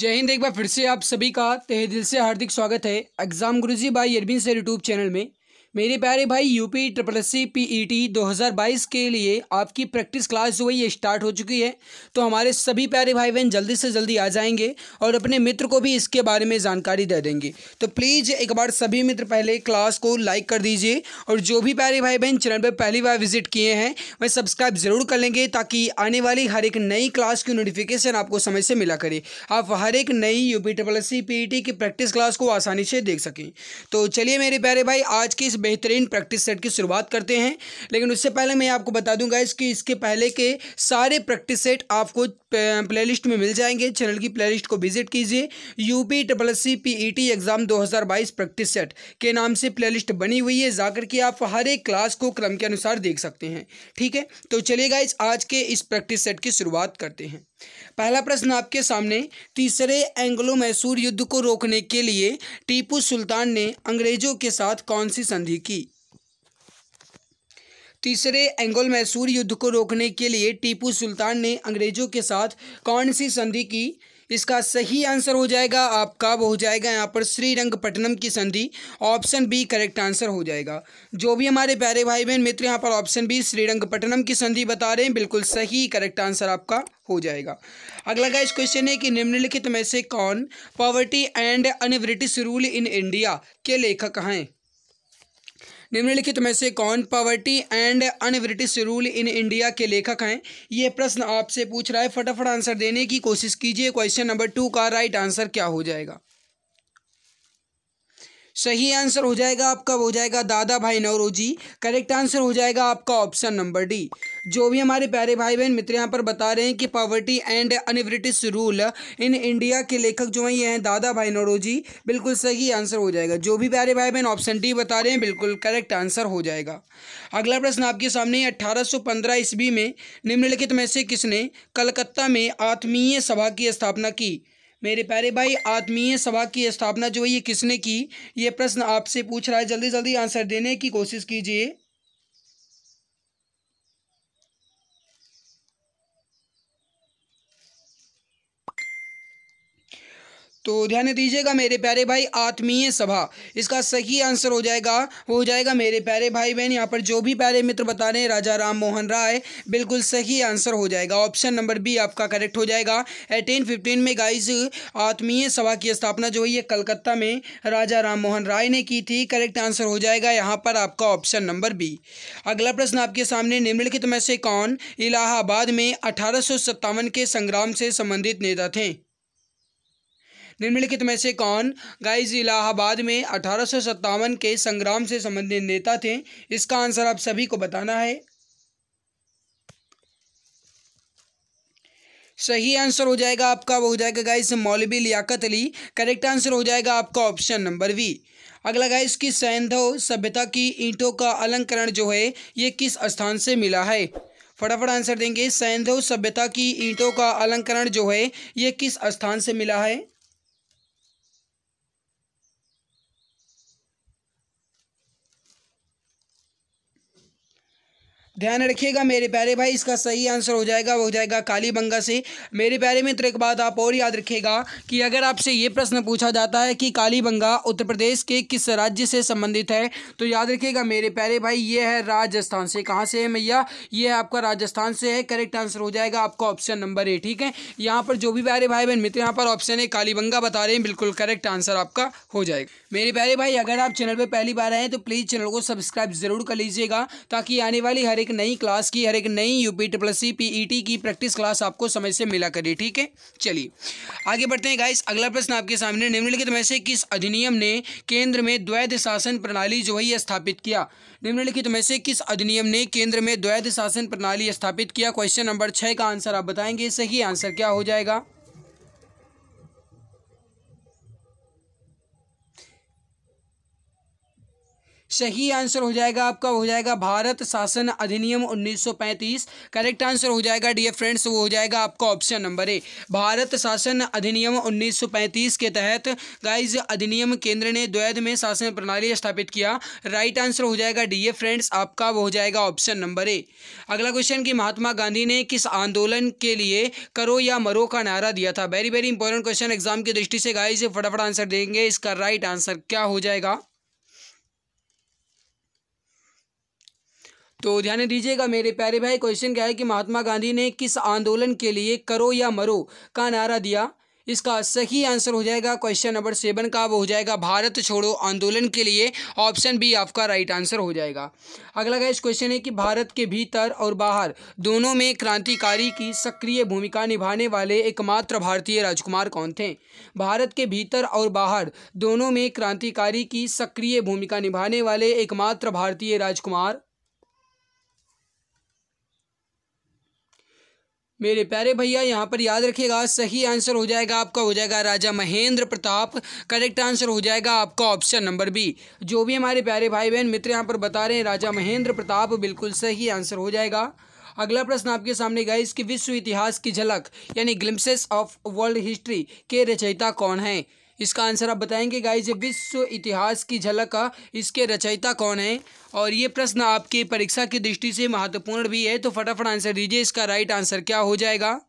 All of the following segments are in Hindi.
जय हिंद एक बार फिर से आप सभी का तहे दिल से हार्दिक स्वागत है एग्जाम गुरुजी बाय अरबिन से यूट्यूब चैनल में मेरे प्यारे भाई UP triple S C P E T दो के लिए आपकी प्रैक्टिस क्लास जो है ये स्टार्ट हो चुकी है तो हमारे सभी प्यारे भाई बहन जल्दी से जल्दी आ जाएंगे और अपने मित्र को भी इसके बारे में जानकारी दे देंगे तो प्लीज़ एक बार सभी मित्र पहले क्लास को लाइक कर दीजिए और जो भी प्यारे भाई बहन चैनल पर पहली बार विजिट किए हैं वह सब्सक्राइब ज़रूर कर लेंगे ताकि आने वाली हर एक नई क्लास की नोटिफिकेशन आपको समय से मिला करे आप हर एक नई U P triple S C P E T की प्रैक्टिस क्लास को आसानी से देख सकें तो चलिए मेरे प्यारे भाई आज की इस बेहतरीन प्रैक्टिस सेट की शुरुआत करते हैं लेकिन उससे पहले मैं आपको बता दूंगा इसकी इसके पहले के सारे प्रैक्टिस सेट आपको प्लेलिस्ट में मिल जाएंगे चैनल की प्लेलिस्ट को विजिट कीजिए UP S C P E T exam 2022 practice set के नाम से प्लेलिस्ट बनी हुई है जाकर के आप हर एक क्लास को क्रम के अनुसार देख सकते हैं ठीक है तो चलिए गाइज आज के इस प्रैक्टिस सेट की शुरुआत करते हैं पहला प्रश्न आपके सामने तीसरे एंग्लो मैसूर युद्ध को रोकने के लिए टीपू सुल्तान ने अंग्रेजों के साथ कौन सी संधि की तीसरे एंगल मैसूर युद्ध को रोकने के लिए टीपू सुल्तान ने अंग्रेजों के साथ कौन सी संधि की इसका सही आंसर हो जाएगा आपका वो हो जाएगा यहाँ पर श्रीरंगपट्टनम की संधि ऑप्शन बी करेक्ट आंसर हो जाएगा जो भी हमारे प्यारे भाई बहन मित्र यहाँ पर ऑप्शन बी श्रीरंगपट्टनम की संधि बता रहे हैं बिल्कुल सही करेक्ट आंसर आपका हो जाएगा अगला का इस क्वेश्चन है कि निम्नलिखित में से कौन poverty and unbritish rule in India के लेखक हैं निम्नलिखित में से कौन poverty and unbritish rule in India के लेखक हैं ये प्रश्न आपसे पूछ रहा है फटाफट आंसर देने की कोशिश कीजिए क्वेश्चन नंबर टू का राइट आंसर क्या हो जाएगा सही आंसर हो जाएगा आपका हो जाएगा दादा भाई नवरोजी करेक्ट आंसर हो जाएगा आपका ऑप्शन नंबर डी जो भी हमारे प्यारे भाई बहन मित्र यहाँ पर बता रहे हैं कि poverty and unbritish rule in India के लेखक जो हैं ये हैं दादा भाई नवरोजी बिल्कुल सही आंसर हो जाएगा जो भी प्यारे भाई बहन ऑप्शन डी बता रहे हैं बिल्कुल करेक्ट आंसर हो जाएगा अगला प्रश्न आपके सामने अट्ठारह सौ ईस्वी में निम्नलिखित में से किसने कलकत्ता में आत्मीय सभा की स्थापना की मेरे प्यारे भाई आत्मीय सभा की स्थापना जो है ये किसने की ये प्रश्न आपसे पूछ रहा है जल्दी जल्दी आंसर देने की कोशिश कीजिए तो ध्यान दीजिएगा मेरे प्यारे भाई आत्मीय सभा इसका सही आंसर हो जाएगा वो हो जाएगा मेरे प्यारे भाई बहन यहाँ पर जो भी प्यारे मित्र बता रहे हैं राजा राम मोहन राय बिल्कुल सही आंसर हो जाएगा ऑप्शन नंबर बी आपका करेक्ट हो जाएगा एटीन फिफ्टीन में गाइज आत्मीय सभा की स्थापना जो है कलकत्ता में राजा राम मोहन राय ने की थी करेक्ट आंसर हो जाएगा यहाँ पर आपका ऑप्शन नंबर बी अगला प्रश्न आपके सामने निम्नलिखित में से कौन इलाहाबाद में अठारह के संग्राम से संबंधित नेता थे निम्नलिखित में से कौन गाइज इलाहाबाद में अठारह के संग्राम से संबंधित नेता थे इसका आंसर आप सभी को बताना है सही आंसर हो जाएगा आपका वो हो जाएगा गाइस मौलवी लियाकत अली करेक्ट आंसर हो जाएगा आपका ऑप्शन नंबर वी अगला गाइस की सैंधव सभ्यता की ईंटों का अलंकरण जो है ये किस स्थान से मिला है फटाफट आंसर देंगे सैंधव सभ्यता की ईंटों का अलंकरण जो है ये किस स्थान से मिला है ध्यान रखिएगा मेरे प्यारे भाई इसका सही आंसर हो जाएगा वो हो जाएगा कालीबंगा से मेरे प्यारे मित्र एक बात आप और याद रखिएगा कि अगर आपसे ये प्रश्न पूछा जाता है कि कालीबंगा उत्तर प्रदेश के किस राज्य से संबंधित है तो याद रखिएगा मेरे प्यारे भाई ये है राजस्थान से कहाँ से है मैया ये है आपका राजस्थान से है करेक्ट आंसर हो जाएगा आपका ऑप्शन नंबर ए ठीक है यहाँ पर जो भी प्यारे भाई बहन मित्र यहाँ पर ऑप्शन है कालीबंगा बता रहे हैं बिल्कुल करेक्ट आंसर आपका हो जाएगा मेरे प्यारे भाई अगर आप चैनल पर पहली बार आए तो प्लीज़ चैनल को सब्सक्राइब जरूर कर लीजिएगा ताकि आने वाली हर एक नई क्लास की हर एक नई U P triple C P E T की प्रैक्टिस क्लास आपको समय से मिला करिए ठीक है चलिए आगे बढ़ते हैं गाइस अगला प्रश्न आपके सामने निम्नलिखित में से किस अधिनियम ने केंद्र में द्वैध शासन प्रणाली जो है स्थापित किया निम्नलिखित में से किस अधिनियम ने केंद्र में द्वैध शासन प्रणाली स्थापित किया क्वेश्चन नंबर छः का आंसर आप बताएंगे सही आंसर क्या हो जाएगा सही आंसर हो जाएगा आपका हो जाएगा भारत शासन अधिनियम 1935 करेक्ट आंसर हो जाएगा डियर फ्रेंड्स वो हो जाएगा आपका ऑप्शन नंबर ए भारत शासन अधिनियम 1935 के तहत गाइज अधिनियम केंद्र ने द्वैध में शासन प्रणाली स्थापित किया राइट आंसर हो जाएगा डी फ्रेंड्स आपका वो हो जाएगा ऑप्शन नंबर ए अगला क्वेश्चन कि महात्मा गांधी ने किस आंदोलन के लिए करो या मरो का नारा दिया था very very important question exam की दृष्टि से गाइज फटाफट आंसर देंगे इसका राइट आंसर क्या हो जाएगा तो ध्यान दीजिएगा मेरे प्यारे भाई क्वेश्चन क्या है कि महात्मा गांधी ने किस आंदोलन के लिए करो या मरो का नारा दिया इसका सही आंसर हो जाएगा क्वेश्चन नंबर सेवन का वो हो जाएगा भारत छोड़ो आंदोलन के लिए ऑप्शन बी आपका राइट आंसर हो जाएगा अगला का इस क्वेश्चन है कि भारत के भीतर और बाहर दोनों में क्रांतिकारी की सक्रिय भूमिका निभाने वाले एकमात्र भारतीय राजकुमार कौन थे भारत के भीतर और बाहर दोनों में क्रांतिकारी की सक्रिय भूमिका निभाने वाले एकमात्र भारतीय राजकुमार मेरे प्यारे भैया यहाँ पर याद रखिएगा सही आंसर हो जाएगा आपका हो जाएगा राजा महेंद्र प्रताप करेक्ट आंसर हो जाएगा आपका ऑप्शन नंबर बी जो भी हमारे प्यारे भाई बहन मित्र यहाँ पर बता रहे हैं राजा महेंद्र प्रताप बिल्कुल सही आंसर हो जाएगा अगला प्रश्न आपके सामने गए इसकी विश्व इतिहास की झलक यानी ग्लिम्सेस ऑफ वर्ल्ड हिस्ट्री के रचयिता कौन है इसका आंसर आप बताएंगे गाइज विश्व इतिहास की झलक इसके रचयिता कौन है और ये प्रश्न आपके परीक्षा की दृष्टि से महत्वपूर्ण भी है तो फटाफट आंसर दीजिए इसका राइट आंसर क्या हो जाएगा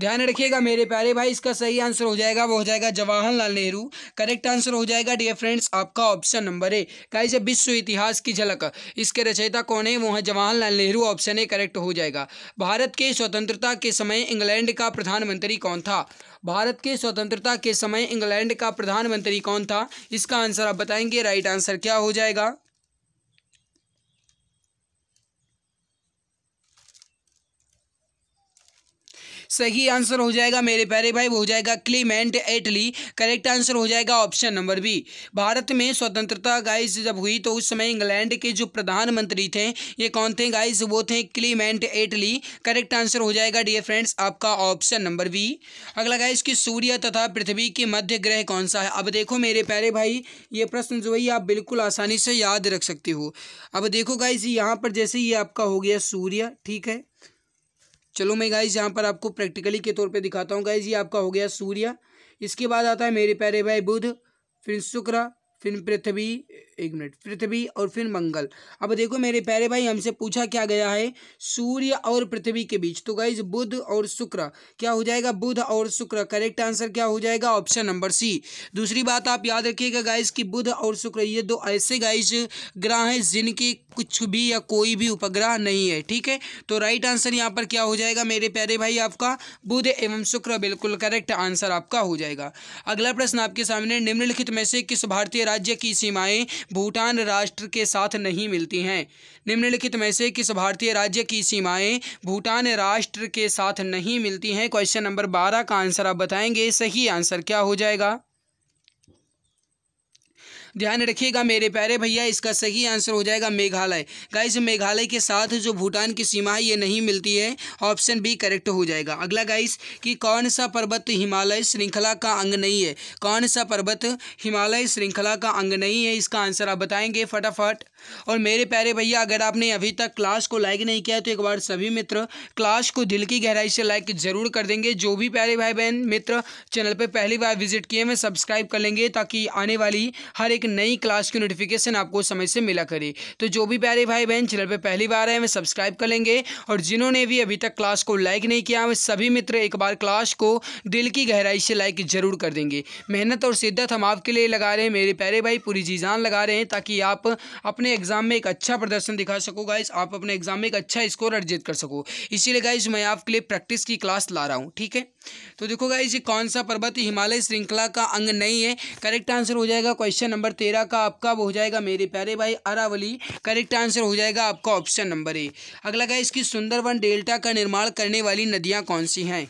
ध्यान रखिएगा मेरे प्यारे भाई इसका सही आंसर हो जाएगा वो हो जाएगा जवाहरलाल नेहरू करेक्ट आंसर हो जाएगा डियर फ्रेंड्स आपका ऑप्शन नंबर ए गाइस ये विश्व इतिहास की झलक इसके रचयिता कौन है वो है Jawaharlal Nehru option A correct हो जाएगा भारत के स्वतंत्रता के समय इंग्लैंड का प्रधानमंत्री कौन था भारत के स्वतंत्रता के समय इंग्लैंड का प्रधानमंत्री कौन था इसका आंसर आप बताएंगे राइट आंसर क्या हो जाएगा सही आंसर हो जाएगा मेरे प्यारे भाई वो हो जाएगा क्लीमेंट एटली करेक्ट आंसर हो जाएगा ऑप्शन नंबर बी भारत में स्वतंत्रता गाइस जब हुई तो उस समय इंग्लैंड के जो प्रधानमंत्री थे ये कौन थे गाइस वो थे क्लीमेंट एटली करेक्ट आंसर हो जाएगा डियर फ्रेंड्स आपका ऑप्शन नंबर बी अगला गाइस कि सूर्य तथा पृथ्वी के मध्य ग्रह कौन सा है अब देखो मेरे प्यारे भाई ये प्रश्न जो है आप बिल्कुल आसानी से याद रख सकते हो अब देखो गाइज यहाँ पर जैसे ये आपका हो गया सूर्य ठीक है चलो मैं गाइज यहाँ पर आपको प्रैक्टिकली के तौर पे दिखाता हूँ गाइज ये आपका हो गया सूर्य इसके बाद आता है मेरे प्यारे भाई बुध फिर शुक्र फिर पृथ्वी एक मिनट पृथ्वी और फिर मंगल अब देखो मेरे प्यारे भाई हमसे पूछा क्या गया है सूर्य और पृथ्वी के बीच तो गाइज बुध और शुक्र क्या हो जाएगा बुध और शुक्र करेक्ट आंसर क्या हो जाएगा ऑप्शन नंबर सी दूसरी बात आप याद रखिएगा गाइज कि बुध और शुक्र ये दो ऐसे गाइज ग्रह हैं जिनके कुछ भी या कोई भी उपग्रह नहीं है ठीक है तो राइट आंसर यहाँ पर क्या हो जाएगा मेरे प्यारे भाई आपका बुध एवं शुक्र बिल्कुल करेक्ट आंसर आपका हो जाएगा अगला प्रश्न आपके सामने निम्नलिखित में से किस भारतीय राज्य की सीमाएं भूटान राष्ट्र के साथ नहीं मिलती हैं निम्नलिखित में से किस भारतीय राज्य की सीमाएं भूटान राष्ट्र के साथ नहीं मिलती हैं क्वेश्चन नंबर बारह का आंसर आप बताएंगे सही आंसर क्या हो जाएगा ध्यान रखिएगा मेरे प्यारे भैया इसका सही आंसर हो जाएगा मेघालय गाइज मेघालय के साथ जो भूटान की सीमा है ये नहीं मिलती है ऑप्शन बी करेक्ट हो जाएगा अगला गाइस कि कौन सा पर्वत हिमालय श्रृंखला का अंग नहीं है कौन सा पर्वत हिमालय श्रृंखला का अंग नहीं है इसका आंसर आप बताएंगे फटाफट और मेरे प्यारे भैया अगर आपने अभी तक क्लास को लाइक नहीं किया तो एक बार सभी मित्र क्लास को दिल की गहराई से लाइक जरूर कर देंगे जो भी प्यारे भाई बहन मित्र चैनल पर पहली बार विजिट किए हैं सब्सक्राइब कर लेंगे ताकि आने वाली हर एक नई क्लास की नोटिफिकेशन आपको समय से मिला करे तो जो भी प्यारे भाई बहन चैनल पर पहली बार आए वे सब्सक्राइब कर लेंगे और जिन्होंने भी अभी तक क्लास को लाइक नहीं किया वे सभी मित्र एक बार क्लास को दिल की गहराई से लाइक जरूर कर देंगे मेहनत और शिद्दत हम आपके लिए लगा रहे हैं मेरे प्यारे भाई पूरी जी जान लगा रहे हैं ताकि आप अपने अपने एग्जाम में एक अच्छा प्रदर्शन दिखा सको गाइस आप अपने एग्जाम में एक अच्छा स्कोर अर्जित कर सको इसीलिए गाइस मैं आपके लिए प्रैक्टिस की क्लास ला रहा हूँ ठीक है तो देखो गाइस ये कौन सा पर्वत हिमालय श्रृंखला का अंग नहीं है करेक्ट आंसर हो जाएगा क्वेश्चन नंबर तेरह का आपका वो हो जाएगा मेरे प्यारे भाई अरावली करेक्ट आंसर हो जाएगा आपका ऑप्शन नंबर ए अगला गाइस की सुंदरवन डेल्टा का निर्माण करने वाली नदियाँ कौन सी हैं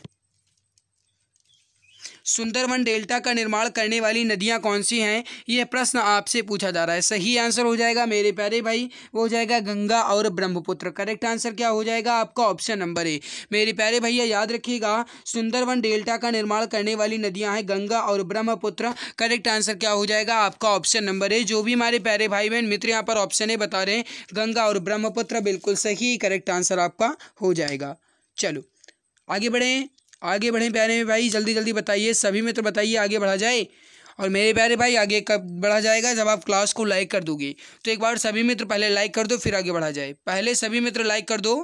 सुंदरवन डेल्टा का निर्माण करने वाली नदियाँ कौन सी हैं यह प्रश्न आपसे पूछा जा रहा है सही आंसर हो जाएगा मेरे प्यारे भाई वो हो जाएगा गंगा और ब्रह्मपुत्र करेक्ट आंसर क्या हो जाएगा आपका ऑप्शन नंबर ए मेरे प्यारे भैया याद रखिएगा सुंदरवन डेल्टा का निर्माण करने वाली नदियाँ हैं गंगा और ब्रह्मपुत्र करेक्ट आंसर क्या हो जाएगा आपका ऑप्शन नंबर ए जो भी हमारे प्यारे भाई बहन मित्र यहाँ पर ऑप्शन ए बता रहे हैं गंगा और ब्रह्मपुत्र बिल्कुल सही करेक्ट आंसर आपका हो जाएगा चलो आगे बढ़ें आगे बढ़े प्यारे में भाई जल्दी जल्दी बताइए सभी मित्र बताइए आगे बढ़ा जाए और मेरे प्यारे भाई आगे कब बढ़ा जाएगा जब आप क्लास को लाइक कर दोगे तो एक बार सभी मित्र पहले लाइक कर दो फिर आगे बढ़ा जाए पहले सभी मित्र लाइक कर दो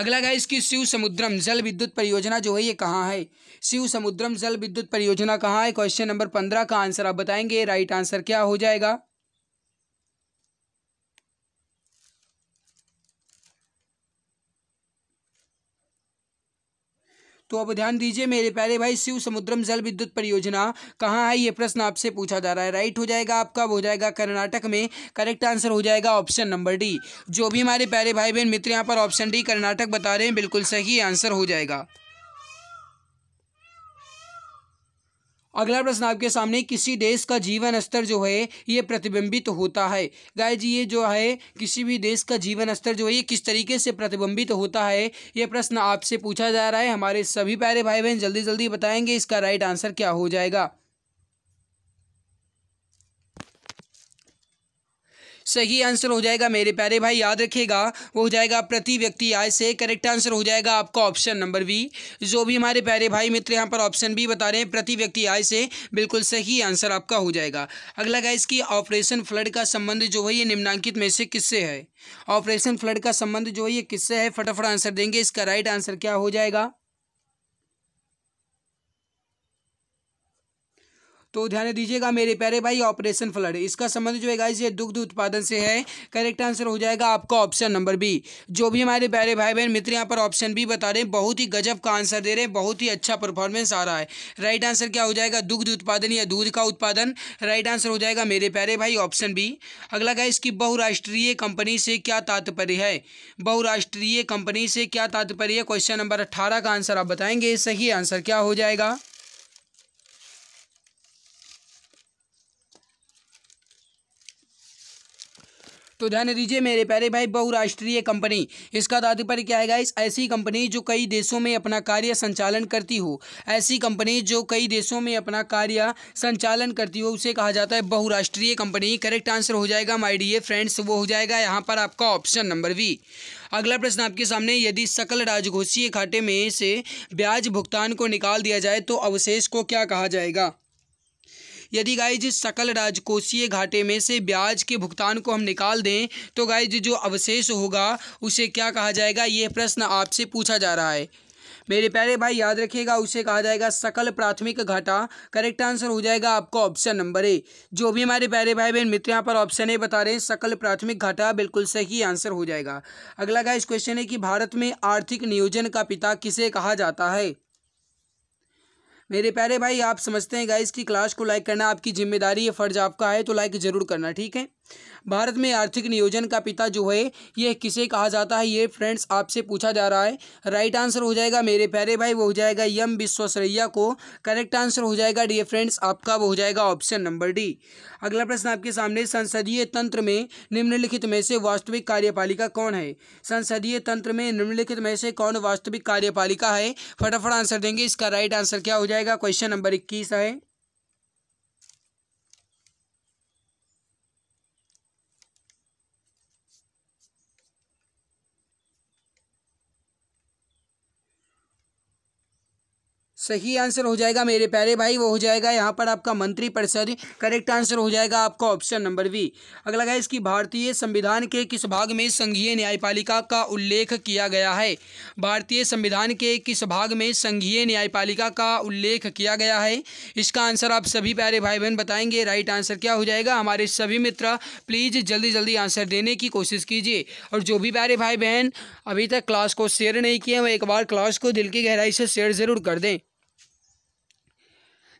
अगला है इसकी शिव समुद्रम जल विद्युत परियोजना जो है ये कहाँ है शिव समुद्रम जल विद्युत परियोजना कहाँ है क्वेश्चन नंबर पंद्रह का आंसर आप बताएंगे राइट आंसर क्या हो जाएगा तो अब ध्यान दीजिए मेरे प्यारे भाई शिव समुद्रम जल विद्युत परियोजना कहाँ है ये प्रश्न आपसे पूछा जा रहा है राइट हो जाएगा आपका हो जाएगा कर्नाटक में करेक्ट आंसर हो जाएगा ऑप्शन नंबर डी जो भी हमारे प्यारे भाई बहन मित्र यहाँ पर ऑप्शन डी कर्नाटक बता रहे हैं बिल्कुल सही आंसर हो जाएगा अगला प्रश्न आपके सामने किसी देश का जीवन स्तर जो है ये प्रतिबिंबित तो होता है गाय जी ये जो है किसी भी देश का जीवन स्तर जो है ये किस तरीके से प्रतिबिंबित तो होता है ये प्रश्न आपसे पूछा जा रहा है हमारे सभी प्यारे भाई बहन जल्दी जल्दी बताएंगे इसका राइट आंसर क्या हो जाएगा सही आंसर हो जाएगा मेरे प्यारे भाई याद रखिएगा वो हो जाएगा प्रति व्यक्ति आय से करेक्ट आंसर हो जाएगा आपका ऑप्शन नंबर बी जो भी हमारे प्यारे भाई मित्र यहाँ पर ऑप्शन बी बता रहे हैं प्रति व्यक्ति आय से बिल्कुल सही आंसर आपका हो जाएगा अगला गाइस की ऑपरेशन फ्लड का संबंध जो है ये निम्नांकित में से किससे है ऑपरेशन फ्लड का संबंध जो है ये किससे है फटाफट आंसर देंगे इसका राइट आंसर क्या हो जाएगा तो ध्यान दीजिएगा मेरे प्यारे भाई ऑपरेशन फ्लड इसका संबंध जो है इसे ये दुग्ध उत्पादन से है करेक्ट आंसर हो जाएगा आपका ऑप्शन नंबर बी जो भी हमारे प्यारे भाई बहन मित्र यहाँ पर ऑप्शन बी बता रहे हैं बहुत ही गजब का आंसर दे रहे हैं बहुत ही अच्छा परफॉर्मेंस आ रहा है राइट आंसर क्या हो जाएगा दुग्ध उत्पादन या दूध का उत्पादन राइट आंसर हो जाएगा मेरे प्यारे भाई ऑप्शन बी अगला गाइज इसकी बहुराष्ट्रीय कंपनी से क्या तात्पर्य है बहुराष्ट्रीय कंपनी से क्या तात्पर्य है क्वेश्चन नंबर अट्ठारह का आंसर आप बताएंगे सही आंसर क्या हो जाएगा तो ध्यान दीजिए मेरे प्यारे भाई बहुराष्ट्रीय कंपनी इसका तात्पर्य क्या है गाइस ऐसी कंपनी जो कई देशों में अपना कार्य संचालन करती हो ऐसी कंपनी जो कई देशों में अपना कार्य संचालन करती हो उसे कहा जाता है बहुराष्ट्रीय कंपनी करेक्ट आंसर हो जाएगा माई डी फ्रेंड्स वो हो जाएगा यहाँ पर आपका ऑप्शन नंबर बी अगला प्रश्न आपके सामने यदि सकल राजघोषीय खाते में से ब्याज भुगतान को निकाल दिया जाए तो अवशेष को क्या कहा जाएगा यदि गाइज सकल राजकोषीय घाटे में से ब्याज के भुगतान को हम निकाल दें तो गाइज जो अवशेष होगा उसे क्या कहा जाएगा ये प्रश्न आपसे पूछा जा रहा है मेरे प्यारे भाई याद रखिएगा उसे कहा जाएगा सकल प्राथमिक घाटा करेक्ट आंसर हो जाएगा आपका ऑप्शन नंबर ए जो भी हमारे प्यारे भाई बहन मित्र यहाँ पर ऑप्शन ए बता रहे हैं सकल प्राथमिक घाटा बिल्कुल सही आंसर हो जाएगा अगला का इस क्वेश्चन है कि भारत में आर्थिक नियोजन का पिता किसे कहा जाता है मेरे प्यारे भाई आप समझते हैं गाइस की क्लास को लाइक करना आपकी जिम्मेदारी है फ़र्ज आपका है तो लाइक ज़रूर करना ठीक है भारत में आर्थिक नियोजन का पिता जो है यह किसे कहा जाता है ये फ्रेंड्स आपसे पूछा जा रहा है राइट आंसर हो जाएगा मेरे प्यारे भाई वो हो जाएगा यम विश्वसरैया को करेक्ट आंसर हो जाएगा डी फ्रेंड्स आपका वो हो जाएगा ऑप्शन नंबर डी अगला प्रश्न आपके सामने संसदीय तंत्र में निम्नलिखित में से वास्तविक कार्यपालिका कौन है संसदीय तंत्र में निम्नलिखित में से कौन वास्तविक कार्यपालिका है फटाफट आंसर देंगे इसका राइट आंसर क्या हो जाएगा क्वेश्चन नंबर इक्कीस है सही आंसर हो जाएगा मेरे प्यारे भाई वो हो जाएगा यहाँ पर आपका मंत्री परिषद करेक्ट आंसर हो जाएगा आपका ऑप्शन नंबर बी अगला है इसकी भारतीय संविधान के किस भाग में संघीय न्यायपालिका का उल्लेख किया गया है भारतीय संविधान के किस भाग में संघीय न्यायपालिका का उल्लेख किया गया है इसका आंसर आप सभी प्यारे भाई बहन बताएंगे राइट आंसर क्या हो जाएगा हमारे सभी मित्र प्लीज़ जल्दी जल्दी आंसर देने की कोशिश कीजिए और जो भी प्यारे भाई बहन अभी तक क्लास को शेयर नहीं किए हैं एक बार क्लास को दिल की गहराई से शेयर ज़रूर कर दें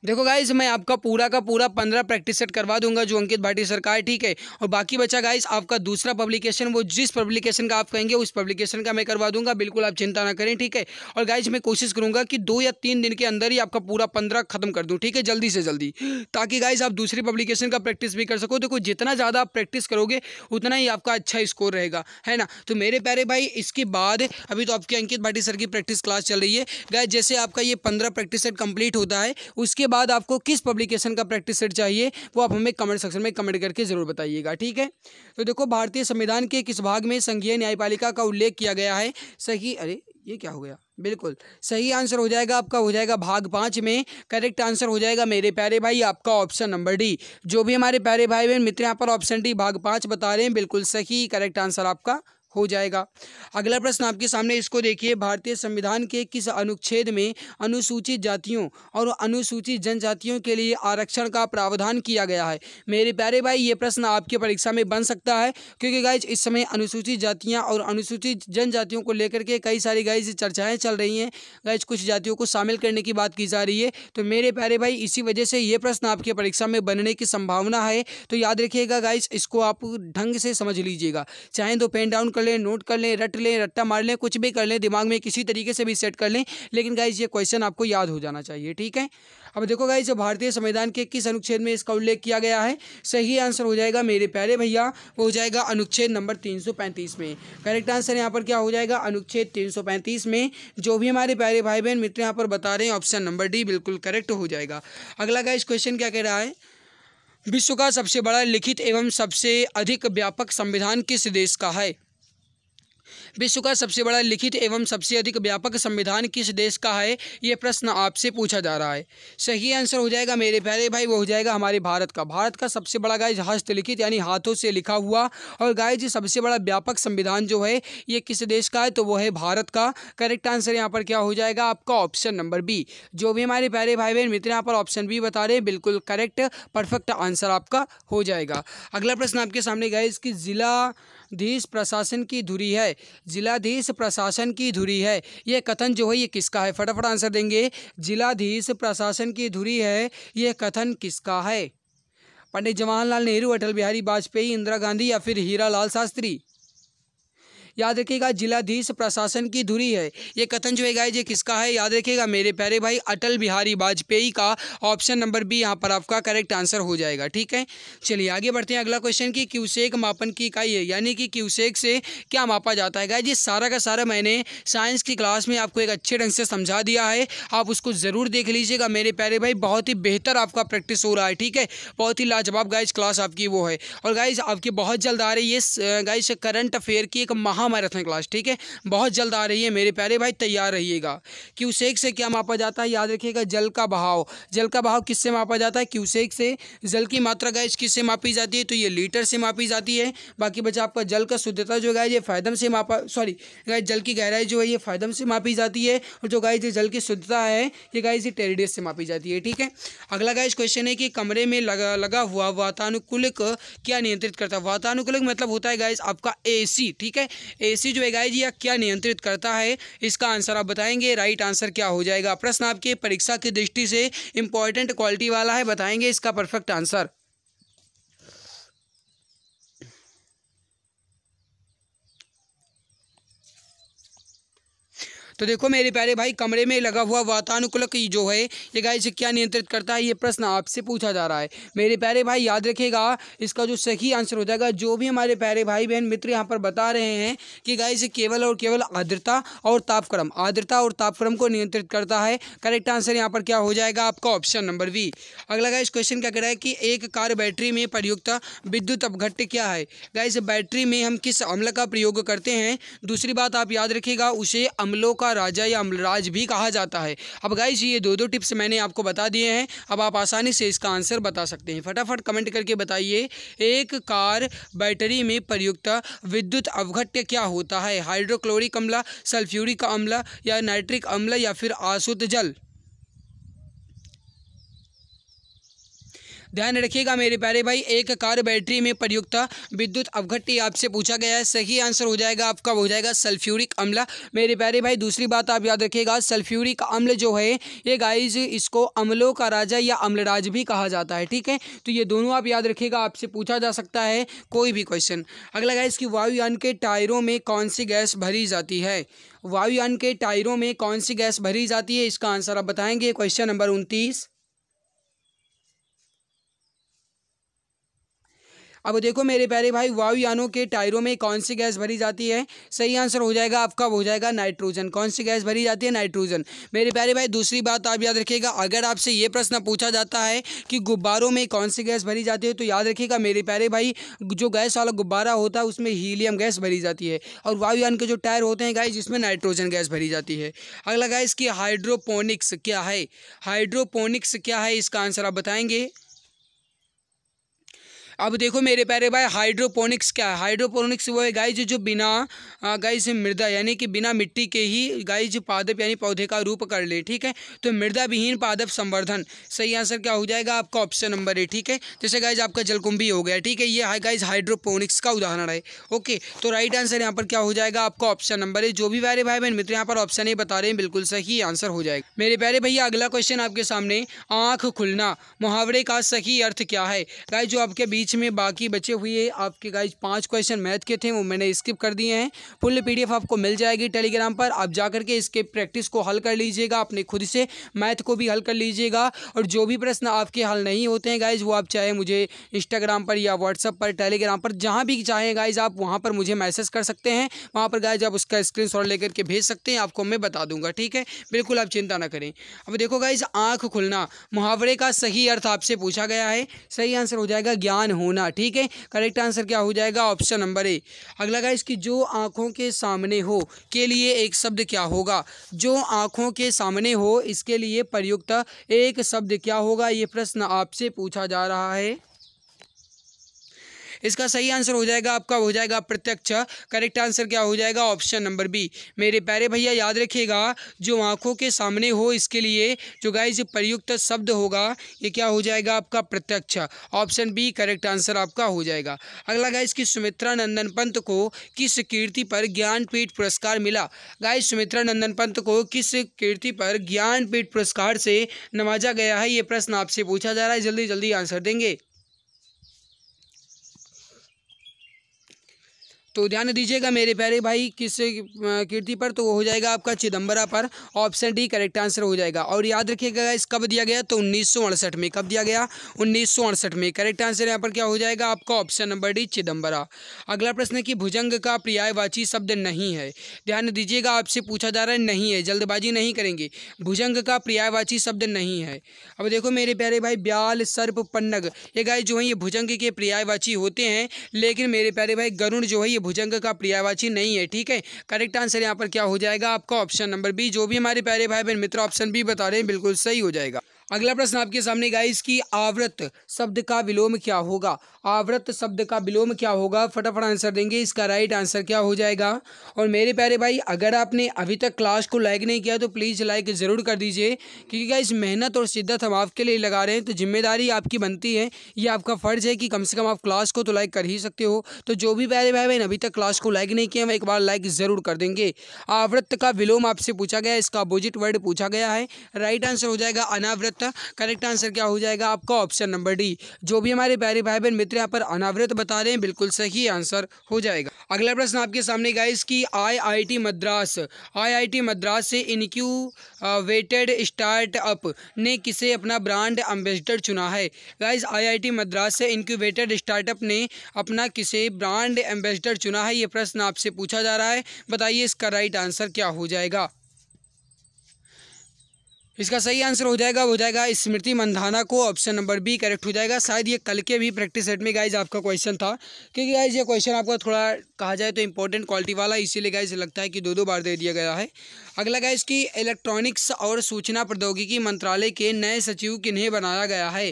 देखो गाइज मैं आपका पूरा का पूरा पंद्रह प्रैक्टिस सेट करवा दूंगा जो अंकित भाटी सरकार ठीक है और बाकी बचा गाइज आपका दूसरा पब्लिकेशन वो जिस पब्लिकेशन का आप कहेंगे उस पब्लिकेशन का मैं करवा दूंगा बिल्कुल आप चिंता ना करें ठीक है और गाइज मैं कोशिश करूंगा कि दो या तीन दिन के अंदर ही आपका पूरा पंद्रह खत्म कर दूँ ठीक है जल्दी से जल्दी ताकि गाइज आप दूसरी पब्लिकेशन का प्रैक्टिस भी कर सको देखो जितना ज़्यादा आप प्रैक्टिस करोगे उतना ही आपका अच्छा स्कोर रहेगा है ना तो मेरे प्यारे भाई इसके बाद अभी तो आपकी अंकित भाटी सर की प्रैक्टिस क्लास चल रही है गाइज जैसे आपका ये पंद्रह प्रैक्टिस सेट कंप्लीट होता है उसके बाद आपको किस पब्लिकेशन का प्रैक्टिस सेट चाहिए वो आप हमें कमेंट सेक्शन में कमेंट करके ज़रूर बताइएगा ठीक है तो देखो भारतीय संविधान के किस भाग में संघीय न्यायपालिका का उल्लेख किया गया है सही अरे ये क्या हो गया बिल्कुल सही आंसर हो जाएगा आपका हो जाएगा भाग पाँच में करेक्ट आंसर हो जाएगा मेरे प्यारे भाई आपका ऑप्शन नंबर डी जो भी हमारे प्यारे भाई बहन मित्र यहाँ पर ऑप्शन डी भाग पाँच बता रहे हैं बिल्कुल सही करेक्ट आंसर आपका हो जाएगा अगला प्रश्न आपके सामने इसको देखिए भारतीय संविधान के किस अनुच्छेद में अनुसूचित जातियों और अनुसूचित जनजातियों के लिए आरक्षण का प्रावधान किया गया है मेरे प्यारे भाई ये प्रश्न आपके परीक्षा में बन सकता है क्योंकि गाइज इस समय अनुसूचित जातियाँ और अनुसूचित जनजातियों को लेकर के कई सारी गाइज चर्चाएँ चल रही हैं गाइज कुछ जातियों को शामिल करने की बात की जा रही है तो मेरे प्यारे भाई इसी वजह से ये प्रश्न आपकी परीक्षा में बनने की संभावना है तो याद रखिएगा गाइज इसको आप ढंग से समझ लीजिएगा चाहे तो पेन डाउन कर लें नोट कर लें रट लें रट्टा मार लें कुछ भी कर लें दिमाग में किसी तरीके से भी सेट कर लें लेकिन गाइज ये क्वेश्चन आपको याद हो जाना चाहिए ठीक है अब देखो गाइज भारतीय संविधान के किस अनुच्छेद में इसका उल्लेख किया गया है सही आंसर हो जाएगा मेरे प्यारे भैया वो हो जाएगा अनुच्छेद नंबर तीन में करेक्ट आंसर यहाँ पर क्या हो जाएगा अनुच्छेद तीन में जो भी हमारे प्यारे भाई बहन मित्र यहाँ पर बता रहे हैं ऑप्शन नंबर डी बिल्कुल करेक्ट हो जाएगा अगला गाइज क्वेश्चन क्या कह रहा है विश्व का सबसे बड़ा लिखित एवं सबसे अधिक व्यापक संविधान किस देश का है विश्व का सबसे बड़ा लिखित एवं सबसे अधिक व्यापक संविधान किस देश का है ये प्रश्न आपसे पूछा जा रहा है सही आंसर हो जाएगा मेरे प्यारे भाई वो हो जाएगा हमारे भारत का भारत का सबसे बड़ा गाय हस्तलिखित यानी हाथों से लिखा हुआ और गाय जी सबसे बड़ा व्यापक संविधान जो है ये किस देश का है तो वो है भारत का करेक्ट आंसर यहाँ पर क्या हो जाएगा आपका ऑप्शन नंबर बी जो भी हमारे प्यारे भाई बहन मित्र यहाँ पर ऑप्शन बी बता रहे हैं बिल्कुल करेक्ट परफेक्ट आंसर आपका हो जाएगा अगला प्रश्न आपके सामने गए इसकी ज़िला जिलाधीश प्रशासन की धुरी है जिलाधीश प्रशासन की धुरी है यह कथन जो है ये किसका है फटाफट आंसर देंगे जिलाधीश प्रशासन की धुरी है यह कथन किसका है पंडित जवाहरलाल नेहरू अटल बिहारी वाजपेयी इंदिरा गांधी या फिर हीरा लाल शास्त्री याद रखिएगा जिलाधीश प्रशासन की धुरी है ये कथन जो है ये किसका है याद रखिएगा मेरे प्यारे भाई अटल बिहारी वाजपेयी का ऑप्शन नंबर बी यहाँ पर आपका करेक्ट आंसर हो जाएगा ठीक है चलिए आगे बढ़ते हैं अगला क्वेश्चन की क्यूसेक मापन की इकाई है यानी कि क्यूसेक से क्या मापा जाता है गाइज सारा का सारा मैंने साइंस की क्लास में आपको एक अच्छे ढंग से समझा दिया है आप उसको ज़रूर देख लीजिएगा मेरे प्यारे भाई बहुत ही बेहतर आपका प्रैक्टिस हो रहा है ठीक है बहुत ही लाजवाब गाइज क्लास आपकी वो है और गाइज आपकी बहुत जल्द आ रही है गाइज करंट अफेयर की एक महा मैराथन क्लास ठीक है बहुत जल्द आ रही है मेरे प्यारे भाई तैयार रहिएगा क्यूसेक से क्या मापा जाता है याद रखिएगा जल का बहाव जल का बहाव किससे मापा जाता है क्यूसेक से जल की मात्रा गैस किससे मापी जाती है तो ये लीटर से मापी जाती है बाकी बचा आपका जल का शुद्धता जो गाय ये फायदम से मापा सॉरी गाय जल की गहराई जो है ये फायदम से मापी जाती है और जो गाय जल की शुद्धता है ये गाय ये टेरिडियस से मापी जाती है ठीक है अगला गाइज क्वेश्चन है कि कमरे में लगा लगा हुआ वातानुकूलिक क्या नियंत्रित करता है वातानुकूलिक मतलब होता है गाइज आपका एसी ठीक है एसी जो है यह क्या नियंत्रित करता है इसका आंसर आप बताएंगे राइट आंसर क्या हो जाएगा प्रश्न आपके परीक्षा की दृष्टि से इंपॉर्टेंट क्वालिटी वाला है बताएंगे इसका परफेक्ट आंसर तो देखो मेरे प्यारे भाई कमरे में लगा हुआ वातानुकूलक जो है ये गाइस क्या नियंत्रित करता है ये प्रश्न आपसे पूछा जा रहा है मेरे प्यारे भाई याद रखेगा इसका जो सही आंसर हो जाएगा जो भी हमारे प्यारे भाई बहन मित्र यहाँ पर बता रहे हैं कि गाइस केवल और केवल आर्द्रता और तापक्रम आर्द्रता और तापक्रम को नियंत्रित करता है करेक्ट आंसर यहाँ पर क्या हो जाएगा आपका ऑप्शन नंबर बी अगला गाइस क्वेश्चन क्या कह रहा है कि एक कार बैटरी में प्रयुक्त विद्युत अपघट्य क्या है गाइस बैटरी में हम किस अम्ल का प्रयोग करते हैं दूसरी बात आप याद रखिएगा उसे अम्लों का का राजा या अमलराज भी कहा जाता है अब गाइज ये दो दो टिप्स मैंने आपको बता दिए हैं अब आप आसानी से इसका आंसर बता सकते हैं फटाफट कमेंट करके बताइए एक कार बैटरी में प्रयुक्त विद्युत अवघट्य क्या होता है हाइड्रोक्लोरिक अम्ला सल्फ्यूरिक अम्ल या नाइट्रिक अम्ल या फिर आसुत जल ध्यान रखिएगा मेरे प्यारे भाई एक कार बैटरी में प्रयुक्त विद्युत अवघट्टी आपसे पूछा गया है सही आंसर हो जाएगा आपका हो जाएगा सल्फ्यूरिक अम्ल मेरे प्यारे भाई दूसरी बात आप याद रखिएगा सल्फ्यूरिक अम्ल जो है ये गाइज इसको अम्लों का राजा या अम्लराज भी कहा जाता है ठीक है तो ये दोनों आप याद रखिएगा आपसे पूछा जा सकता है कोई भी क्वेश्चन अगला गाइज की वायुयान के टायरों में कौन सी गैस भरी जाती है वायुयान के टायरों में कौन सी गैस भरी जाती है इसका आंसर आप बताएंगे क्वेश्चन नंबर उनतीस अब देखो मेरे प्यारे भाई वायुयानों के टायरों में कौन सी गैस भरी जाती है सही आंसर हो जाएगा आपका हो जाएगा नाइट्रोजन कौन सी गैस भरी जाती है नाइट्रोजन मेरे प्यारे भाई दूसरी बात आप याद रखिएगा अगर आपसे ये प्रश्न पूछा जाता है कि गुब्बारों में कौन सी गैस भरी जाती है तो याद रखिएगा मेरे प्यारे भाई जो गैस वाला गुब्बारा होता है उसमें हीलियम गैस भरी जाती है और वायुयान के जो टायर होते हैं गाय जिसमें नाइट्रोजन गैस भरी जाती है अगला गाय इसकी हाइड्रोपोनिक्स क्या है हाइड्रोपोनिक्स क्या है इसका आंसर आप बताएंगे अब देखो मेरे प्यारे भाई हाइड्रोपोनिक्स क्या है हाइड्रोपोनिक्स वो है गाइज जो बिना गाइज मृदा यानी कि बिना मिट्टी के ही गाइज पादप यानी पौधे का रूप कर ले ठीक है तो मृदा विहीन पादप संवर्धन सही आंसर क्या हो जाएगा आपका ऑप्शन नंबर ए ठीक है जैसे गाइज आपका जलकुंभी हो गया ठीक है ये है गाइज हाइड्रोपोनिक्स का उदाहरण है ओके तो राइट आंसर यहाँ पर क्या हो जाएगा आपका ऑप्शन नंबर ए जो भी प्यारे भाई बहन मित्र यहाँ पर ऑप्शन ही बता रहे हैं बिल्कुल सही आंसर हो जाएगा मेरे प्यारे भैया अगला क्वेश्चन आपके सामने आँख खुलना मुहावरे का सही अर्थ क्या है गाय जो आपके बीच बीच में बाकी बचे हुए आपके गाइज पांच क्वेश्चन मैथ के थे वो मैंने स्किप कर दिए हैं फुल पी आपको मिल जाएगी टेलीग्राम पर आप जा करके इसके प्रैक्टिस को हल कर लीजिएगा अपने खुद से मैथ को भी हल कर लीजिएगा और जो भी प्रश्न आपके हल नहीं होते हैं गाइज वो आप चाहे मुझे इंस्टाग्राम पर या व्हाट्सअप पर टेलीग्राम पर जहाँ भी चाहें गाइज आप वहाँ पर मुझे मैसेज कर सकते हैं वहाँ पर गाइज आप उसका स्क्रीन लेकर के भेज सकते हैं आपको मैं बता दूंगा ठीक है बिल्कुल आप चिंता ना करें अब देखो गाइज आँख खुलना मुहावरे का सही अर्थ आपसे पूछा गया है सही आंसर हो जाएगा ज्ञान परेशान होना ठीक है करेक्ट आंसर क्या हो जाएगा ऑप्शन नंबर ए अगला गाइस कि जो आंखों के सामने हो के लिए एक शब्द क्या होगा जो आंखों के सामने हो इसके लिए प्रयुक्त एक शब्द क्या होगा ये प्रश्न आपसे पूछा जा रहा है इसका सही आंसर हो जाएगा आपका हो जाएगा प्रत्यक्ष करेक्ट आंसर क्या हो जाएगा ऑप्शन नंबर बी मेरे प्यारे भैया याद रखिएगा जो आंखों के सामने हो इसके लिए जो गाइज प्रयुक्त शब्द होगा ये क्या हो जाएगा आपका प्रत्यक्ष ऑप्शन बी करेक्ट आंसर आपका हो जाएगा अगला गाइज की सुमित्रा नंदन पंत को किस कीर्ति पर ज्ञानपीठ पुरस्कार मिला गाइज सुमित्रा नंदन पंत को किस कीर्ति पर ज्ञानपीठ पुरस्कार से नवाजा गया है ये प्रश्न आपसे पूछा जा रहा है जल्दी जल्दी आंसर देंगे तो ध्यान दीजिएगा मेरे प्यारे भाई किस कीर्ति पर तो वो हो जाएगा आपका चिदम्बरा पर ऑप्शन डी करेक्ट आंसर हो जाएगा और याद रखिएगा इस कब दिया गया तो उन्नीस में कब दिया गया उन्नीस में करेक्ट आंसर यहाँ पर क्या हो जाएगा आपका ऑप्शन नंबर डी चिदम्बरा अगला प्रश्न कि भुजंग का पर्यायवाची शब्द नहीं है ध्यान दीजिएगा आपसे पूछा जा रहा है नहीं है जल्दबाजी नहीं करेंगे भुजंग का पर्यायवाची शब्द नहीं है अब देखो मेरे प्यारे भाई ब्याल सर्प पन्नग ये गाय जो है ये भुजंग के पर्यायवाची होते हैं लेकिन मेरे प्यारे भाई गरुण जो है भुजंग का प्रियावाची नहीं है ठीक है करेक्ट आंसर यहाँ पर क्या हो जाएगा आपका ऑप्शन नंबर बी जो भी हमारे प्यारे भाई बहन मित्र ऑप्शन बी बता रहे हैं बिल्कुल सही हो जाएगा अगला प्रश्न आपके सामने गाइस इसकी आवृत शब्द का विलोम क्या होगा आवृत शब्द का विलोम क्या होगा फटाफट आंसर देंगे इसका राइट आंसर क्या हो जाएगा और मेरे प्यारे भाई अगर आपने अभी तक क्लास को लाइक नहीं किया तो प्लीज़ लाइक ज़रूर कर दीजिए क्योंकि गाइस मेहनत और शिद्दत हम आपके लिए लगा रहे हैं तो जिम्मेदारी आपकी बनती है ये आपका फ़र्ज़ है कि कम से कम आप क्लास को तो लाइक कर ही सकते हो तो जो भी प्यारे भाई बहन अभी तक क्लास को लाइक नहीं किया हम एक बार लाइक ज़रूर कर देंगे आवृत का विलोम आपसे पूछा गया इसका अपोजिट वर्ड पूछा गया है राइट आंसर हो जाएगा अनावृत करेक्ट करेक्ट आंसर क्या हो जाएगा आपका ऑप्शन नंबर डी जो भी हमारे प्यारे भाई बहन मित्र यहाँ पर अनावृत बता रहे हैं बिल्कुल सही आंसर हो जाएगा अगला प्रश्न आपके सामने गाइस कि आईआईटी मद्रास आईआईटी मद्रास से इनक्यू वेटेड स्टार्टअप ने किसे अपना ब्रांड एम्बेसडर चुना है गाइस आईआईटी मद्रास से इनक्यूबेटेड स्टार्टअप ने अपना किसे ब्रांड एम्बेसडर चुना है ये प्रश्न आपसे पूछा जा रहा है बताइए इसका राइट आंसर क्या हो जाएगा इसका सही आंसर हो जाएगा हो जाएगा स्मृति मंधाना को ऑप्शन नंबर बी करेक्ट हो जाएगा शायद ये कल के भी प्रैक्टिस सेट में गाइज आपका क्वेश्चन था क्योंकि गाइज ये क्वेश्चन आपका थोड़ा कहा जाए तो इंपॉर्टेंट क्वालिटी वाला इसीलिए गाइज लगता है कि दो दो बार दे दिया गया है अगला गाइज की इलेक्ट्रॉनिक्स और सूचना प्रौद्योगिकी मंत्रालय के नए सचिव किन्हें बनाया गया है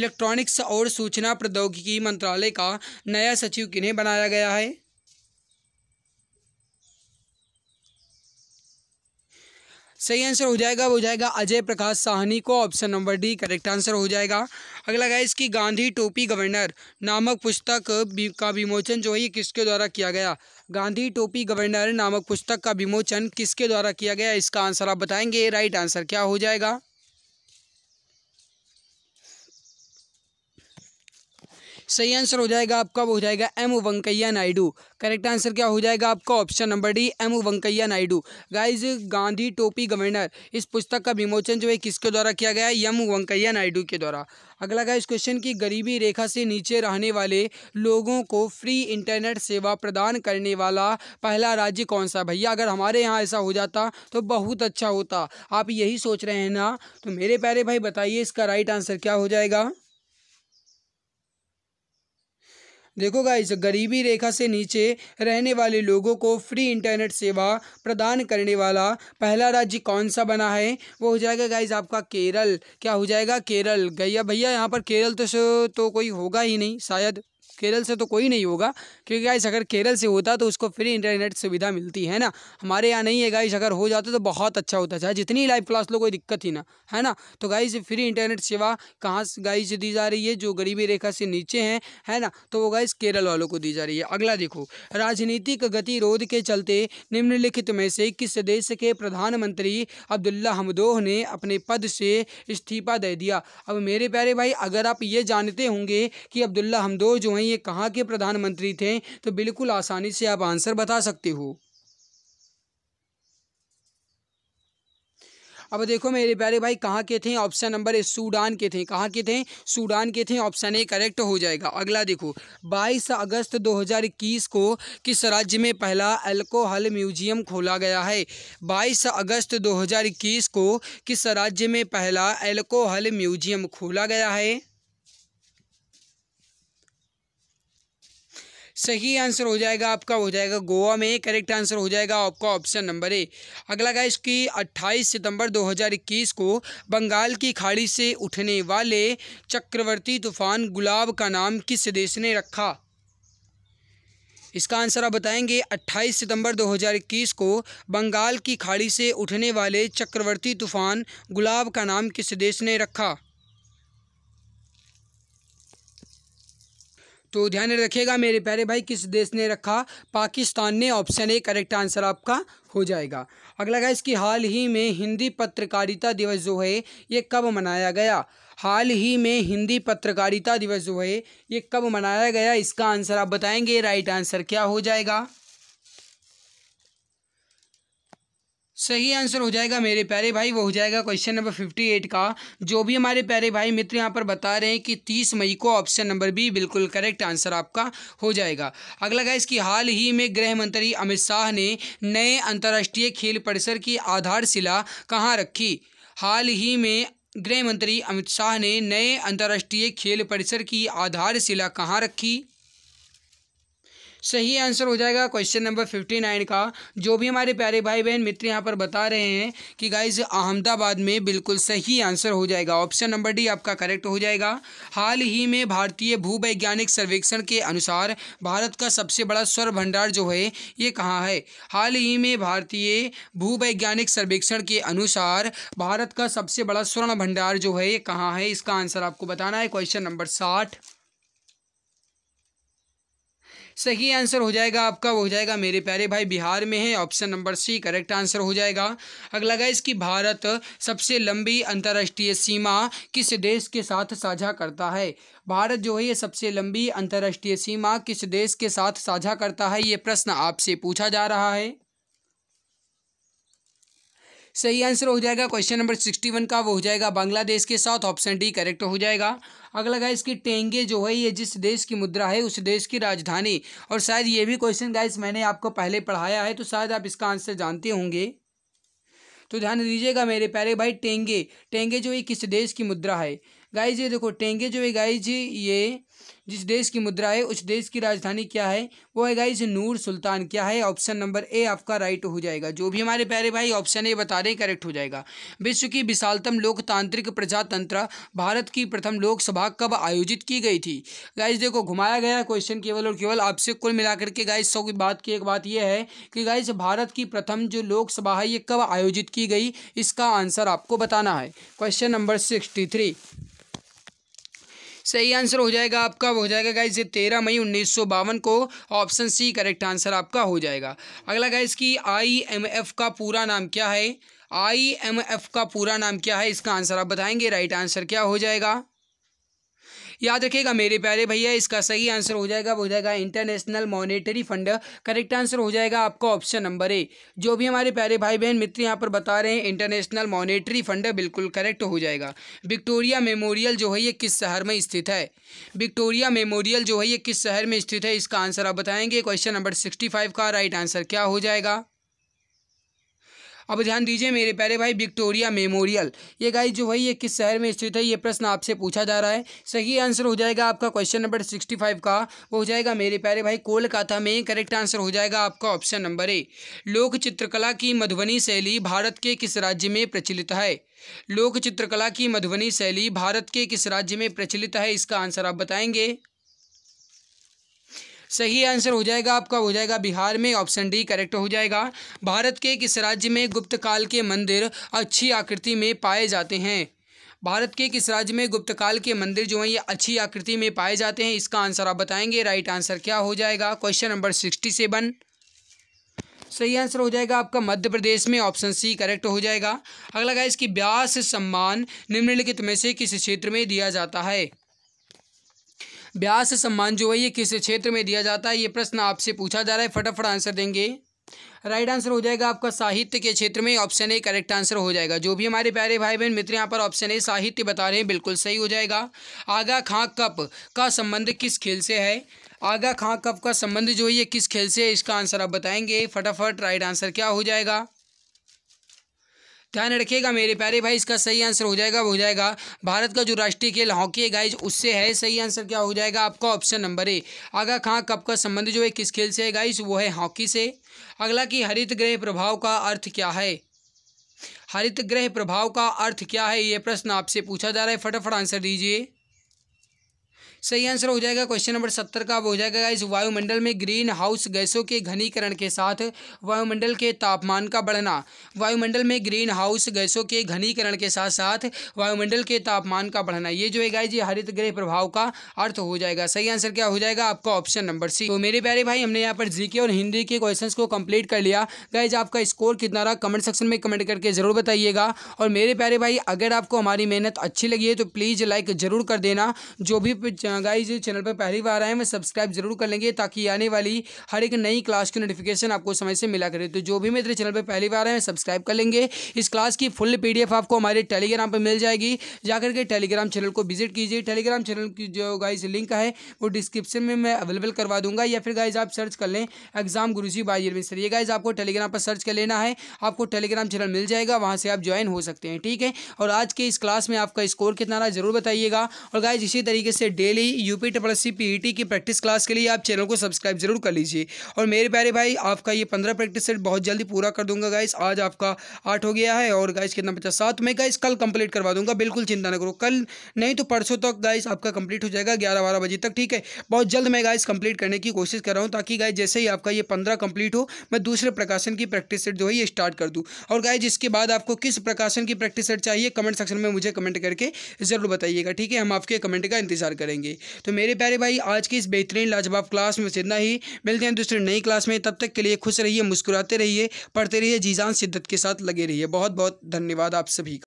इलेक्ट्रॉनिक्स और सूचना प्रौद्योगिकी मंत्रालय का नया सचिव किन्हें बनाया गया है सही आंसर हो जाएगा वो हो जाएगा अजय प्रकाश साहनी को option number D correct answer हो जाएगा अगला गया इसकी गांधी टोपी गवर्नर नामक पुस्तक का विमोचन जो है किसके द्वारा किया गया गांधी टोपी गवर्नर नामक पुस्तक का विमोचन किसके द्वारा किया गया इसका आंसर आप बताएंगे राइट आंसर क्या हो जाएगा सही आंसर हो जाएगा आपका वो हो जाएगा M Venkaiah Naidu correct answer क्या हो जाएगा आपका option number D M Venkaiah Naidu guys Gandhi टोपी गवर्नर इस पुस्तक का विमोचन जो है किसके द्वारा किया गया एम वेंकैया नायडू के द्वारा अगला गाइज क्वेश्चन की गरीबी रेखा से नीचे रहने वाले लोगों को फ्री इंटरनेट सेवा प्रदान करने वाला पहला राज्य कौन सा भैया अगर हमारे यहाँ ऐसा हो जाता तो बहुत अच्छा होता आप यही सोच रहे हैं ना तो मेरे प्यारे भाई बताइए इसका राइट आंसर क्या हो जाएगा देखो गाइज गरीबी रेखा से नीचे रहने वाले लोगों को फ्री इंटरनेट सेवा प्रदान करने वाला पहला राज्य कौन सा बना है वो हो जाएगा गाइज आपका केरल क्या हो जाएगा केरल गैया भैया यहाँ पर केरल तो तो कोई होगा ही नहीं शायद केरल से तो कोई नहीं होगा क्योंकि गाइस अगर केरल से होता तो उसको फ्री इंटरनेट सुविधा मिलती है ना हमारे यहाँ नहीं है गाइस अगर हो जाता तो बहुत अच्छा होता चाहे जितनी लाइव क्लास लो कोई दिक्कत ही ना है ना तो गाइस फ्री इंटरनेट सेवा कहाँ गाइस दी जा रही है जो गरीबी रेखा से नीचे हैं है ना तो वो गाइस केरल वालों को दी जा रही है अगला देखो राजनीतिक गतिरोध के चलते निम्नलिखित में से किस देश के प्रधानमंत्री अब्दुल्ला हमदोह ने अपने पद से इस्तीफा दे दिया अब मेरे प्यारे भाई अगर आप ये जानते होंगे कि अब्दुल्ला हमदोह जो हैं ये कहाँ के प्रधानमंत्री थे तो बिल्कुल आसानी से आप आंसर बता सकते हो अब देखो मेरे प्यारे भाई कहाँ के थे ऑप्शन नंबर ए सूडान के थे कहाँ के थे सूडान के थे ऑप्शन ए करेक्ट हो जाएगा अगला देखो 22 अगस्त 2021 को किस राज्य में पहला अल्कोहल म्यूजियम खोला गया है 22 अगस्त 2021 को किस राज्य में पहला अल्कोहल म्यूजियम खोला गया है सही आंसर हो जाएगा आपका हो जाएगा गोवा में करेक्ट आंसर हो जाएगा आपका ऑप्शन नंबर ए अगला गाइस कि 28 सितंबर 2021 को बंगाल की खाड़ी से उठने वाले चक्रवर्ती तूफान गुलाब का नाम किस देश ने रखा इसका आंसर आप बताएंगे 28 सितंबर 2021 को बंगाल की खाड़ी से उठने वाले चक्रवर्ती तूफान गुलाब का नाम किस देश ने रखा तो ध्यान रखिएगा मेरे प्यारे भाई किस देश ने रखा पाकिस्तान ने ऑप्शन ए करेक्ट आंसर आपका हो जाएगा अगला गाइस कि हाल ही में हिंदी पत्रकारिता दिवस जो है ये कब मनाया गया हाल ही में हिंदी पत्रकारिता दिवस जो है ये कब मनाया गया इसका आंसर आप बताएंगे राइट आंसर क्या हो जाएगा सही आंसर हो जाएगा मेरे प्यारे भाई वो हो जाएगा क्वेश्चन नंबर फिफ्टी एट का जो भी हमारे प्यारे भाई मित्र यहाँ पर बता रहे हैं कि तीस मई को ऑप्शन नंबर बी बिल्कुल करेक्ट आंसर आपका हो जाएगा अगला गाइस कि हाल ही में गृह मंत्री अमित शाह ने नए अंतर्राष्ट्रीय खेल परिसर की आधारशिला कहाँ रखी हाल ही में गृह मंत्री अमित शाह ने नए अंतर्राष्ट्रीय खेल परिसर की आधारशिला कहाँ रखी सही आंसर हो जाएगा क्वेश्चन नंबर फिफ्टी नाइन का जो भी हमारे प्यारे भाई बहन मित्र यहाँ पर बता रहे हैं कि गाइज अहमदाबाद में बिल्कुल सही आंसर हो जाएगा ऑप्शन नंबर डी आपका करेक्ट हो जाएगा हाल ही में भारतीय भूवैज्ञानिक सर्वेक्षण के अनुसार भारत का सबसे बड़ा स्वर भंडार जो है ये कहाँ है हाल ही में भारतीय भूवैज्ञानिक सर्वेक्षण के अनुसार भारत का सबसे बड़ा स्वर्ण भंडार जो है ये कहाँ है इसका आंसर आपको बताना है क्वेश्चन नंबर साठ सही आंसर हो जाएगा आपका वो हो जाएगा मेरे प्यारे भाई बिहार में है option number C correct answer हो जाएगा अगला गाइस इसकी भारत सबसे लंबी अंतर्राष्ट्रीय सीमा किस देश के साथ साझा करता है भारत जो है ये सबसे लंबी अंतर्राष्ट्रीय सीमा किस देश के साथ साझा करता है ये प्रश्न आपसे पूछा जा रहा है सही आंसर हो जाएगा क्वेश्चन नंबर सिक्सटी वन का वो हो जाएगा बांग्लादेश के साथ ऑप्शन डी करेक्ट हो जाएगा अगला गाइस की टेंगे जो है ये जिस देश की मुद्रा है उस देश की राजधानी और शायद ये भी क्वेश्चन गाइस मैंने आपको पहले पढ़ाया है तो शायद आप इसका आंसर जानते होंगे तो ध्यान दीजिएगा मेरे प्यारे भाई टेंगे टेंगे जो ये किस देश की मुद्रा है गाई जी देखो टेंगे जो है जी ये जिस देश की मुद्रा है उस देश की राजधानी क्या है वो है जी नूर सुल्तान क्या है ऑप्शन नंबर ए आपका राइट हो जाएगा जो भी हमारे प्यारे भाई ऑप्शन ए बता रहे हैं करेक्ट हो जाएगा विश्व की विशालतम लोकतांत्रिक प्रजातंत्र भारत की प्रथम लोकसभा कब आयोजित की गई थी गाइज देखो घुमाया गया क्वेश्चन केवल और केवल आपसे कुल मिलाकर के गाइज सौ की बात की एक बात यह है कि गाइज भारत की प्रथम जो लोकसभा है ये कब आयोजित की गई इसका आंसर आपको बताना है क्वेश्चन नंबर सिक्सटी थ्री सही आंसर हो जाएगा आपका हो जाएगा गाइज ये तेरह मई उन्नीस सौ बावन को ऑप्शन सी करेक्ट आंसर आपका हो जाएगा अगला गाइज की एफ़ का पूरा नाम क्या है आई एम एफ का पूरा नाम क्या है इसका आंसर आप बताएंगे राइट आंसर क्या हो जाएगा याद रखिएगा मेरे प्यारे भैया इसका सही आंसर हो जाएगा हो जाएगा International Monetary Fund correct answer हो जाएगा आपका ऑप्शन नंबर ए जो भी हमारे प्यारे भाई बहन मित्र यहाँ पर बता रहे हैं इंटरनेशनल मॉनेटरी फंड बिल्कुल करेक्ट हो जाएगा विक्टोरिया मेमोरियल जो है ये किस शहर में स्थित है विक्टोरिया मेमोरियल जो है ये किस शहर में स्थित है इसका आंसर आप बताएंगे क्वेश्चन नंबर सिक्सटी फाइव का राइट आंसर क्या हो जाएगा अब ध्यान दीजिए मेरे प्यारे भाई विक्टोरिया मेमोरियल ये गाइज जो भाई ये किस शहर में स्थित है ये प्रश्न आपसे पूछा जा रहा है सही आंसर हो जाएगा आपका क्वेश्चन नंबर सिक्सटी फाइव का वो हो जाएगा मेरे प्यारे भाई कोलकाता में करेक्ट आंसर हो जाएगा आपका ऑप्शन नंबर ए लोक चित्रकला की मधुबनी शैली भारत के किस राज्य में प्रचलित है लोक चित्रकला की मधुबनी शैली भारत के किस राज्य में प्रचलित है इसका आंसर आप बताएंगे सही आंसर हो जाएगा आपका हो जाएगा बिहार में ऑप्शन डी करेक्ट हो जाएगा भारत के किस राज्य में गुप्त काल के मंदिर अच्छी आकृति में पाए जाते हैं भारत के किस राज्य में गुप्तकाल के मंदिर जो हैं ये अच्छी आकृति में पाए जाते हैं इसका आंसर आप बताएंगे राइट आंसर क्या हो जाएगा क्वेश्चन नंबर सिक्सटी सेवन सही आंसर हो जाएगा आपका मध्य प्रदेश में ऑप्शन सी करेक्ट हो जाएगा अगला गाइस कि ब्यास सम्मान निम्नलिखित में से किस क्षेत्र में दिया जाता है व्यास सम्मान जो है ये किस क्षेत्र में दिया जाता है ये प्रश्न आपसे पूछा जा रहा है फटाफट आंसर देंगे राइट आंसर हो जाएगा आपका साहित्य के क्षेत्र में ऑप्शन ए करेक्ट आंसर हो जाएगा जो भी हमारे प्यारे भाई बहन मित्र यहाँ पर ऑप्शन ए साहित्य बता रहे हैं बिल्कुल सही हो जाएगा आगा खां कप का संबंध किस खेल से है आगा खां कप का संबंध जो है ये किस खेल से है इसका आंसर आप बताएंगे फटाफट राइट आंसर क्या हो जाएगा ध्यान रखिएगा मेरे प्यारे भाई इसका सही आंसर हो जाएगा हो जाएगा भारत का जो राष्ट्रीय खेल हॉकी है गाइज उससे है सही आंसर क्या हो जाएगा आपका option number A Aga Khan cup का संबंध जो है किस खेल से है गाइज वो है हॉकी से अगला कि हरित ग्रह प्रभाव का अर्थ क्या है हरित ग्रह प्रभाव का अर्थ क्या है ये प्रश्न आपसे पूछा जा रहा है फटाफट आंसर दीजिए सही आंसर हो जाएगा क्वेश्चन नंबर सत्तर का अब हो जाएगा इस वायुमंडल में ग्रीन हाउस गैसों के घनीकरण के साथ वायुमंडल के तापमान का बढ़ना वायुमंडल में ग्रीन हाउस गैसों के घनीकरण के साथ साथ वायुमंडल के तापमान का बढ़ना ये जो है गाइज ये हरित गृह प्रभाव का अर्थ हो जाएगा सही आंसर क्या हो जाएगा आपका ऑप्शन नंबर सी तो मेरे प्यारे भाई हमने यहाँ पर जीके और हिंदी के क्वेश्चन को कम्प्लीट कर लिया गाइज आपका स्कोर कितना रहा कमेंट सेक्शन में कमेंट करके जरूर बताइएगा और मेरे प्यारे भाई अगर आपको हमारी मेहनत अच्छी लगी है तो प्लीज़ लाइक जरूर कर देना जो भी गाइज चैनल पर पहली बार आए हैं सब्सक्राइब जरूर कर लेंगे ताकि आने वाली हर एक नई क्लास की नोटिफिकेशन आपको समय से मिला करे तो जो भी मेरे चैनल पर पहली बार आए हैं सब्सक्राइब कर लेंगे इस क्लास की फुल पी आपको हमारे टेलीग्राम पर मिल जाएगी जाकर के टेलीग्राम चैनल को विजिट कीजिए टेलीग्राम चैनल की जो गाइज लिंक है वो डिस्क्रिप्शन में मैं अवेलेबल करवा दूंगा या फिर गाइज आप सर्च कर लें एग्जाम गुरु जी बाई ये गाइज आपको टेलीग्राम पर सर्च कर लेना है आपको टेलीग्राम चैनल मिल जाएगा वहाँ से आप ज्वाइन हो सकते हैं ठीक है और आज के इस क्लास में आपका स्कोर कितना रहा जरूर बताइएगा और गाइज इसी तरीके से डेली लिए यूपी ट्रिपल सी की प्रैक्टिस क्लास के लिए आप चैनल को सब्सक्राइब जरूर कर लीजिए और मेरे प्यारे भाई आपका ये पंद्रह प्रैक्टिस सेट बहुत जल्दी पूरा कर दूंगा गाइस आज आपका आठ हो गया है और गाइस कितना बचा सात में गाइस कल कंप्लीट करवा दूंगा बिल्कुल चिंता ना करो कल नहीं तो परसों तक तो गाइस आपका कंप्लीट हो जाएगा ग्यारह बारह बजे तक ठीक है बहुत जल्द मैं गाइस कंप्लीट करने की कोशिश कर रहा हूँ ताकि गाय जैसे ही आपका ये पंद्रह कंप्लीट हो मैं दूसरे प्रकाशन की प्रैक्टिस सेट जो है ये स्टार्ट कर दूँ और गाय इसके बाद आपको किस प्रकाशन की प्रैक्टिस सेट चाहिए कमेंट सेक्शन में मुझे कमेंट करके ज़रूर बताइएगा ठीक है हम आपके कमेंट का इंतजार करेंगे करेंगे तो मेरे प्यारे भाई आज की इस बेहतरीन लाजवाब क्लास में इतना ही मिलते हैं दूसरी नई क्लास में तब तक के लिए खुश रहिए मुस्कुराते रहिए पढ़ते रहिए जीजान शिद्दत के साथ लगे रहिए बहुत बहुत धन्यवाद आप सभी